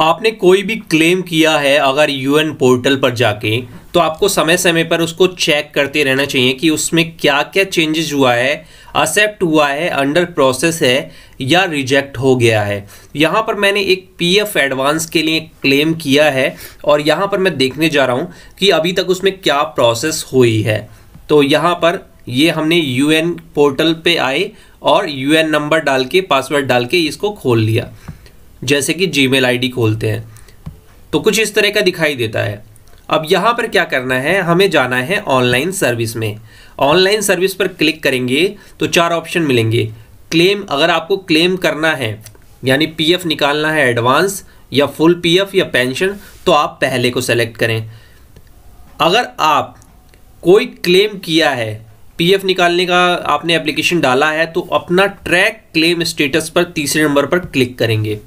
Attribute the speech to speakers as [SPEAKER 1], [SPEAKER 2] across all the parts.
[SPEAKER 1] आपने कोई भी क्लेम किया है अगर यूएन पोर्टल पर जाके तो आपको समय समय पर उसको चेक करते रहना चाहिए कि उसमें क्या क्या चेंजेस हुआ है एक्सेप्ट हुआ है अंडर प्रोसेस है या रिजेक्ट हो गया है यहाँ पर मैंने एक पीएफ एडवांस के लिए क्लेम किया है और यहाँ पर मैं देखने जा रहा हूँ कि अभी तक उसमें क्या प्रोसेस हुई है तो यहाँ पर ये हमने यूएन पोर्टल पे आए और यूएन नंबर डाल के पासवर्ड डाल के इसको खोल लिया जैसे कि जी मेल खोलते हैं तो कुछ इस तरह का दिखाई देता है अब यहाँ पर क्या करना है हमें जाना है ऑनलाइन सर्विस में ऑनलाइन सर्विस पर क्लिक करेंगे तो चार ऑप्शन मिलेंगे क्लेम अगर आपको क्लेम करना है यानी पीएफ निकालना है एडवांस या फुल पीएफ या पेंशन तो आप पहले को सेलेक्ट करें अगर आप कोई क्लेम किया है पीएफ निकालने का आपने एप्लीकेशन डाला है तो अपना ट्रैक क्लेम स्टेटस पर तीसरे नंबर पर क्लिक करेंगे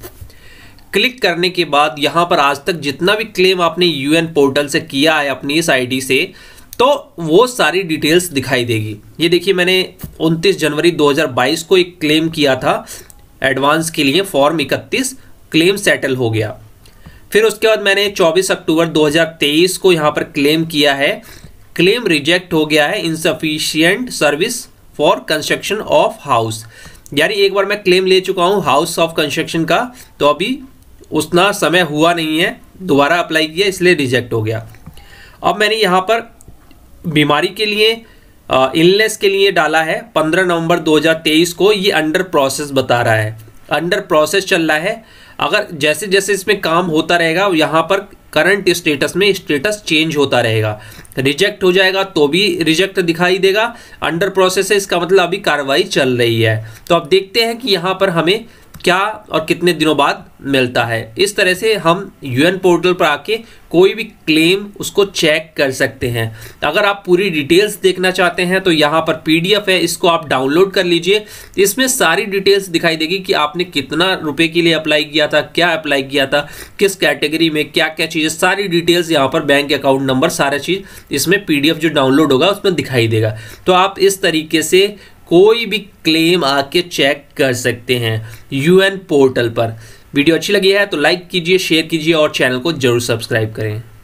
[SPEAKER 1] क्लिक करने के बाद यहाँ पर आज तक जितना भी क्लेम आपने यूएन पोर्टल से किया है अपनी इस आईडी से तो वो सारी डिटेल्स दिखाई देगी ये देखिए मैंने 29 जनवरी 2022 को एक क्लेम किया था एडवांस के लिए फॉर्म 31 क्लेम सेटल हो गया फिर उसके बाद मैंने 24 अक्टूबर 2023 को यहाँ पर क्लेम किया है क्लेम रिजेक्ट हो गया है insufficient service for construction of house यानी एक बार मैं क्लेम ले चुका हूँ हाउस ऑफ कंस्ट्रक्शन का तो अभी उतना समय हुआ नहीं है दोबारा अप्लाई किया इसलिए रिजेक्ट हो गया अब मैंने यहाँ पर बीमारी के लिए इलनेस के लिए डाला है 15 नवंबर 2023 को ये अंडर प्रोसेस बता रहा है अंडर प्रोसेस चल रहा है अगर जैसे जैसे इसमें काम होता रहेगा यहाँ पर करंट स्टेटस में स्टेटस चेंज होता रहेगा रिजेक्ट हो जाएगा तो भी रिजेक्ट दिखाई देगा अंडर प्रोसेस है इसका मतलब अभी कार्रवाई चल रही है तो अब देखते हैं कि यहाँ पर हमें क्या और कितने दिनों बाद मिलता है इस तरह से हम यूएन पोर्टल पर आके कोई भी क्लेम उसको चेक कर सकते हैं अगर आप पूरी डिटेल्स देखना चाहते हैं तो यहाँ पर पीडीएफ है इसको आप डाउनलोड कर लीजिए इसमें सारी डिटेल्स दिखाई देगी कि आपने कितना रुपए के लिए अप्लाई किया था क्या अप्लाई किया था किस कैटेगरी में क्या क्या चीज़ें सारी डिटेल्स यहाँ पर बैंक अकाउंट नंबर सारा चीज़ इसमें पी जो डाउनलोड होगा उसमें दिखाई देगा तो आप इस तरीके से कोई भी क्लेम आके चेक कर सकते हैं यूएन पोर्टल पर वीडियो अच्छी लगी है तो लाइक कीजिए शेयर कीजिए और चैनल को जरूर सब्सक्राइब करें